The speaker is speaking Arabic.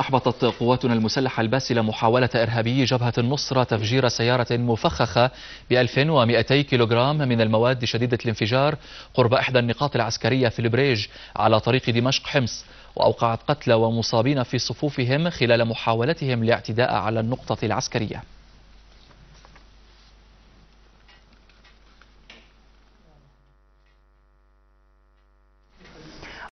أحبطت قواتنا المسلحة الباسلة محاولة إرهابي جبهة النصرة تفجير سيارة مفخخة ب 1200 كيلوغرام من المواد شديدة الانفجار قرب إحدى النقاط العسكرية في البريج على طريق دمشق حمص وأوقعت قتلى ومصابين في صفوفهم خلال محاولتهم الاعتداء على النقطة العسكرية